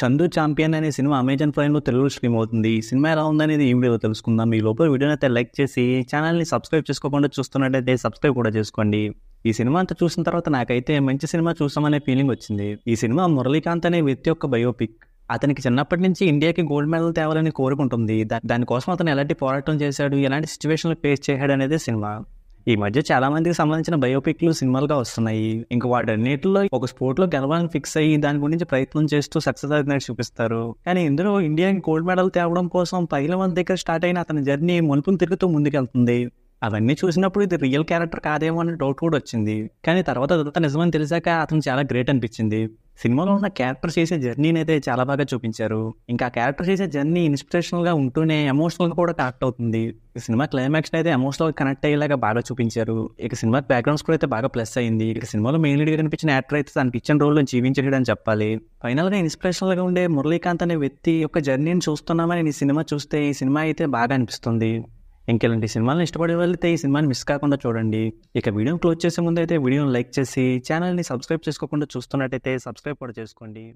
చందు ఛాంపియన్ అనే సినిమా అమెజాన్ ప్రైమ్లో తెలుగు స్ట్రీమ్ అవుతుంది సినిమా ఎలా ఉందనేది ఏం లేదో తెలుసుకుందాం మీ లోపల వీడియోని అయితే లైక్ చేసి ఛానల్ని సబ్స్క్రైబ్ చేసుకోకుండా చూస్తున్నట్టయితే సబ్స్క్రైబ్ కూడా చేసుకోండి ఈ సినిమా అంతా చూసిన తర్వాత నాకైతే మంచి సినిమా చూసామనే ఫీలింగ్ వచ్చింది ఈ సినిమా మురళీకాంత్ అనే వ్యక్తి యొక్క బయోపిక్ అతనికి చిన్నప్పటి నుంచి ఇండియాకి గోల్డ్ మెడల్ తేవాలని కోరుకుంటుంది దానికోసం అతను ఎలాంటి పోరాటం చేశాడు ఎలాంటి సిచ్యువేషన్లు ఫేస్ చేశాడు అనేది సినిమా ఈ మధ్య చాలా మందికి సంబంధించిన బయోపిక్లు సినిమాలుగా వస్తున్నాయి ఇంకా వాటన్నిటిలో ఒక స్పోర్ట్ లో గెలవాలని ఫిక్స్ అయ్యి దాని గురించి ప్రయత్నం చేస్తూ సక్సెస్ అయితే చూపిస్తారు కానీ ఇందులో ఇండియా గోల్డ్ మెడల్ తేవడం కోసం పైల పైలవన్ దగ్గర స్టార్ట్ అయిన అతని జర్నీ మునుపును తిరుగుతూ ముందుకెళ్తుంది అవన్నీ చూసినప్పుడు ఇది రియల్ క్యారెక్టర్ కాదేమో అనే డౌట్ కూడా వచ్చింది కానీ తర్వాత అదంతా నిజమని తెలిసాక అతను చాలా గ్రేట్ అనిపించింది సినిమాలో ఉన్న క్యారెక్టర్ చేసే జర్నీని అయితే చాలా బాగా చూపించారు ఇంకా క్యారెక్టర్ చేసే జర్నీ ఇన్స్పిరేషనల్గా ఉంటూనే ఎమోషనల్గా కూడా కనెక్ట్ అవుతుంది ఈ సినిమా క్లైమాక్స్ అయితే ఎమోషనల్ కనెక్ట్ అయ్యేలాగా బాగా చూపించారు ఇక సినిమా బ్యాక్గ్రౌండ్స్ కూడా అయితే బాగా ప్లస్ అయింది ఇక సినిమాలో మెయిన్ లీడ్గా కనిపించిన యాక్టర్ అయితే తనకి ఇచ్చిన రోల్ జీవించడం చెప్పాలి ఫైనల్ గా ఇన్స్పిరేషనల్ గా ఉండే మురళీకాంత్ అనే వ్యక్తి యొక్క జర్నీని చూస్తున్నామని ఈ సినిమా చూస్తే ఈ సినిమా అయితే బాగా అనిపిస్తుంది ఇంకెలాంటి సినిమాలను ఇష్టపడే వాళ్ళైతే ఈ సినిమాని మిస్ కాకుండా చూడండి ఇక వీడియో క్లోజ్ చేసే ముందు అయితే వీడియోని లైక్ చేసి ఛానల్ని సబ్స్క్రైబ్ చేసుకోకుండా చూస్తున్నట్టయితే సబ్స్క్రైబ్ కూడా చేసుకోండి